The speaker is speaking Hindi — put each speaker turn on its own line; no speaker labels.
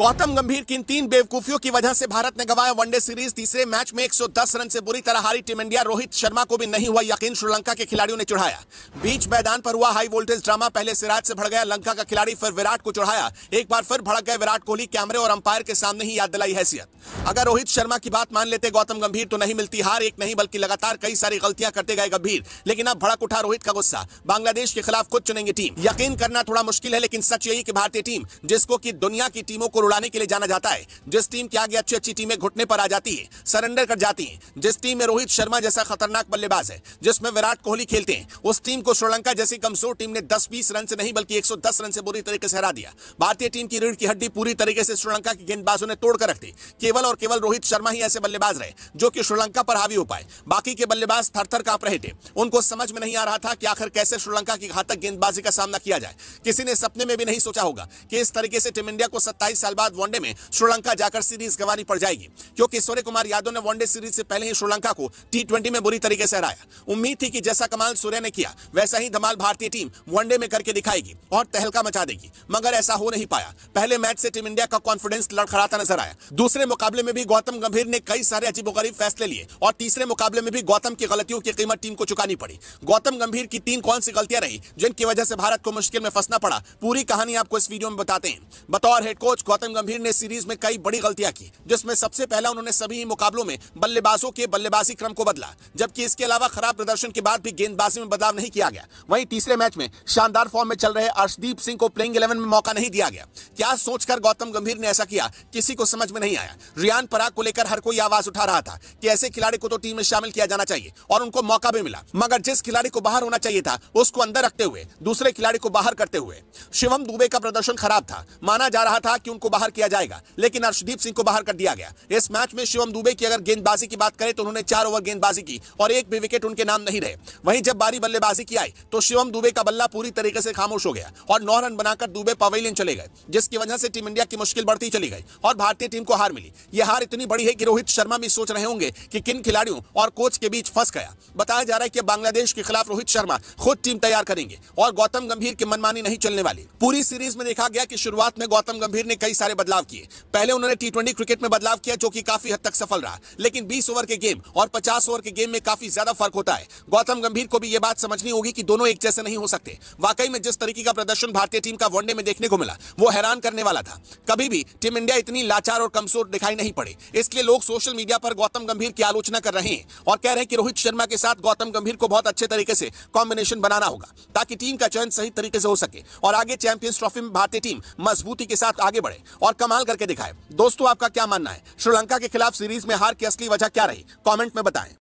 गौतम गंभीर की इन तीन बेवकूफियों की वजह से भारत ने गवाया वनडे सीरीज तीसरे मैच में 110 रन से बुरी तरह हारी टीम इंडिया रोहित शर्मा को भी नहीं हुआ यकीन श्रीलंका के खिलाड़ियों ने चढ़ाया बीच मैदान पर हुआ हाई वोल्टेज ड्रामा पहले सिराज से भड़ गया लंका का खिलाड़ी फिर विराट को चढ़ाया एक बार फिर भड़क गए विराट कोहली कैमरे और अंपायर के सामने ही याद दिलाई हैसियत अगर रोहित शर्मा की बात मान लेते गौतम गंभीर तो नहीं मिलती हार एक नहीं बल्कि लगातार कई सारी गलतियां करते गए गंभीर लेकिन अब भड़क उठा रोहित का गुस्सा बांग्लादेश के खिलाफ खुद चुनेंगे टीम यकीन करना थोड़ा मुश्किल है लेकिन सच यही की भारतीय टीम जिसको की दुनिया की टीमों को पर उड़ाने के लिए जाना जाता है जिस टीम के आगे अच्छी अच्छी टीमें घुटने पर आ जाती है सरेंडर कर जाती है जिस टीम में रोहित शर्मा जैसा खतरनाक बल्लेबाज है जिसमें विराट कोहली खेलते हैं उस टीम को श्रीलंका जैसी कमजोर टीम ने दस बीस रन से नहीं बल्कि एक रन से बुरी तरीके से हरा दिया भारतीय टीम की रीढ़ की हड्डी पूरी तरीके से श्रीलंका के गेंदबाजों ने तोड़कर रख दी केवल और केवल रोहित शर्मा ही ऐसे बल्लेबाज रहे जो कि श्रीलंका पर हावी हो पाए बाकी के बल्लेबाज थर थर कांप रहे थे उनको समझ में नहीं आ रहा था कि आखिर कैसे श्रीलंका की घातक गेंदबाजी का सामना किया जाए किसी ने सपने में भी नहीं सोचा होगा कि इस तरीके से टीम इंडिया को सत्ताईस साल साल बाद वनडे में श्रीलंका जाकर सीरीज गंवानी पड़ जाएगी क्योंकि सूर्य कुमार यादव ने वनडे सीरीज से पहले ही श्रीलंका को टी में बुरी तरीके से हराया उम्मीद थी कि जैसा कमाल सूर्य ने किया वैसा ही धमाल भारतीय टीम वनडे में करके दिखाएगी और तहलका मचा देगी मगर ऐसा हो नहीं पाया पहले मैच से टीम इंडिया का कॉन्फिडेंस लड़खड़ाता नजर आया दूसरे मुकाबले में भी गौतम गंभीर ने कई सारे अजीबोगरीब फैसले लिए और तीसरे मुकाबले में भी गौतम की गलतियों की कीमत टीम को चुकानी पड़ी गौतम गंभीर की तीन कौन सी गलतियां रही जिनकी वजह से भारत को मुश्किल में फंसना पड़ा पूरी कहानी आपको इस वीडियो में बताते हैं बतौर हेड कोच गौतम गौतम गंभीर ने सीरीज में कई बड़ी गलतियां की जिसमें सबसे पहला उन्होंने सभी ही मुकाबलों में बल्लेबाजों के बल्लेबाजी क्रम को बदला जबकि इसके अलावा खराब प्रदर्शन के बाद भी गेंदबाजी में बदलाव नहीं किया गया वहीं तीसरे मैच में शानदार फॉर्म में चल रहे अर्शदीप सिंह को प्लेइंग इलेवन में मौका नहीं दिया गया क्या सोचकर गौतम गंभीर ने ऐसा किया किसी को समझ में नहीं आया रियान पराग को लेकर हर कोई आवाज उठा रहा था कि ऐसे खिलाड़ी को तो टीम में शामिल किया जाना चाहिए और उनको मौका भी मिला मगर जिस खिलाड़ी को बाहर होना चाहिए था उसको अंदर रखते हुए दूसरे खिलाड़ी को बाहर करते हुए शिवम दुबे का प्रदर्शन खराब था माना जा रहा था कि उनको बाहर किया जाएगा लेकिन अर्शदीप सिंह को बाहर कर दिया गया इस मैच में शिवम दुबे की अगर गेंदबाजी की बात करें तो उन्होंने चार ओवर गेंदबाजी की और एक भी विकेट उनके नाम नहीं रहे वहीं जब बारी बल्लेबाजी की आई तो शिवम दुबे का बल्ला पूरी तरीके से खामोश हो गया और नौ रन बनाकर दुबे पवेलियन चले गए जिसकी वजह से टीम इंडिया की मुश्किल बढ़ती चली गई और भारतीय टीम को हार मिली यह हार इतनी बड़ी है कि रोहित शर्मा भी सोच रहे होंगे कि किन खिलाड़ियों और कोच के बीच फंस गया बताया जा रहा है कि बांग्लादेश के खिलाफ रोहित शर्मा खुद टीम तैयार करेंगे और गौतम गंभीर की मनमानी नहीं चलने वाली पूरी सीरीज में देखा गया कि शुरुआत में गौतम गंभीर ने कई सारे बदलाव किए पहले उन्होंने टी क्रिकेट में बदलाव किया जो कि काफी हद तक सफल रहा लेकिन 20 ओवर के गेम और 50 ओवर के गेम में काफी ज्यादा फर्क होता है गौतम गंभीर को भी यह बात समझनी होगी कि दोनों एक जैसे नहीं हो सकते वाकई में जिस तरीके का प्रदर्शन भारतीय टीम का वनडे में देखने को मिला वो हैरान करने वाला था कभी भी टीम इंडिया इतनी लाचार और कमजोर दिखाई नहीं पड़े इसलिए लोग सोशल मीडिया पर गौतम गंभीर की आलोचना कर रहे हैं और कह रहे हैं कि रोहित शर्मा के साथ गौतम गंभीर को बहुत अच्छे तरीके से कॉम्बिनेशन बनाना होगा ताकि टीम का चयन सही तरीके से हो सके और आगे चैंपियंस ट्रॉफी में भारतीय टीम मजबूती के साथ आगे बढ़े और कमाल करके दिखाए दोस्तों आपका क्या मानना है श्रीलंका के खिलाफ सीरीज में हार की असली वजह क्या रही कॉमेंट में बताएं